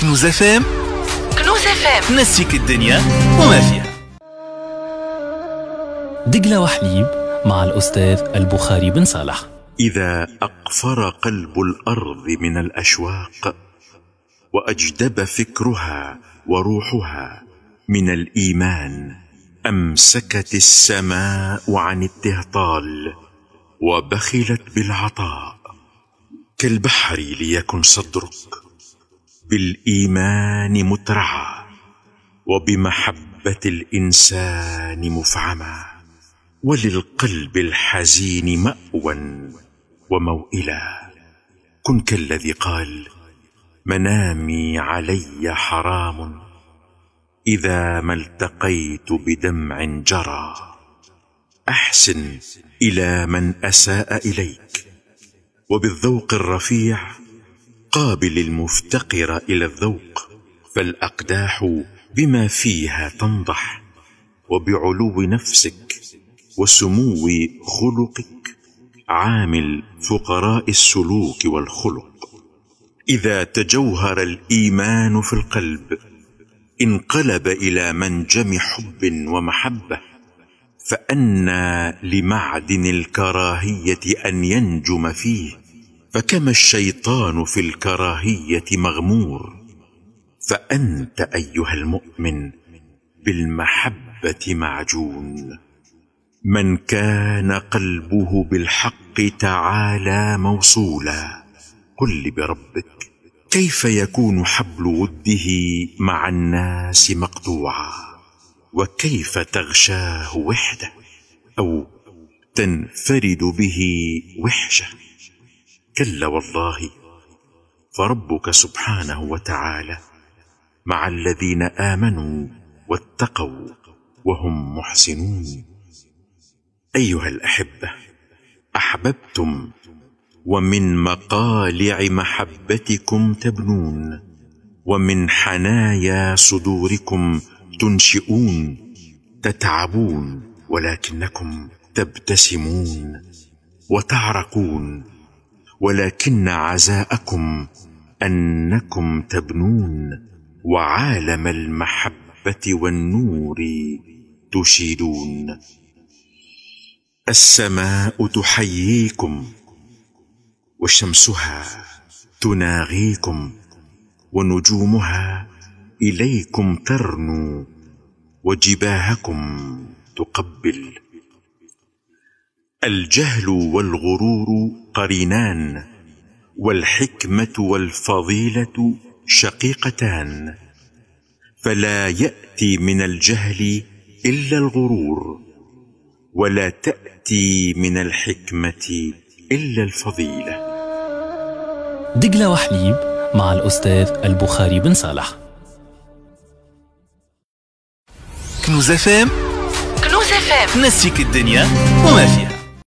كنوز اف ام كنوز اف ام نسيك الدنيا وما فيها دقلة وحليب مع الأستاذ البخاري بن صالح إذا أقفر قلب الأرض من الأشواق وأجدب فكرها وروحها من الإيمان أمسكت السماء عن التهطال وبخلت بالعطاء كالبحر ليكن صدرك بالايمان مترعى وبمحبه الانسان مفعما وللقلب الحزين ماوى وموئلا كن كالذي قال منامي علي حرام اذا ما التقيت بدمع جرى احسن الى من اساء اليك وبالذوق الرفيع قابل المفتقر الى الذوق فالاقداح بما فيها تنضح وبعلو نفسك وسمو خلقك عامل فقراء السلوك والخلق اذا تجوهر الايمان في القلب انقلب الى منجم حب ومحبه فانى لمعدن الكراهيه ان ينجم فيه فكما الشيطان في الكراهيه مغمور فانت ايها المؤمن بالمحبه معجون من كان قلبه بالحق تعالى موصولا قل بربك كيف يكون حبل وده مع الناس مقطوعا وكيف تغشاه وحده او تنفرد به وحشه كلا والله فربك سبحانه وتعالى مع الذين امنوا واتقوا وهم محسنون ايها الاحبه احببتم ومن مقالع محبتكم تبنون ومن حنايا صدوركم تنشئون تتعبون ولكنكم تبتسمون وتعرقون ولكن عزاءكم انكم تبنون وعالم المحبه والنور تشيدون السماء تحييكم وشمسها تناغيكم ونجومها اليكم ترنو وجباهكم تقبل الجهل والغرور قرينان والحكمه والفضيله شقيقتان فلا ياتي من الجهل الا الغرور ولا تاتي من الحكمه الا الفضيله دقله وحليب مع الاستاذ البخاري بن صالح كنوز اف ام كنوز اف ام نسيك الدنيا وما فيها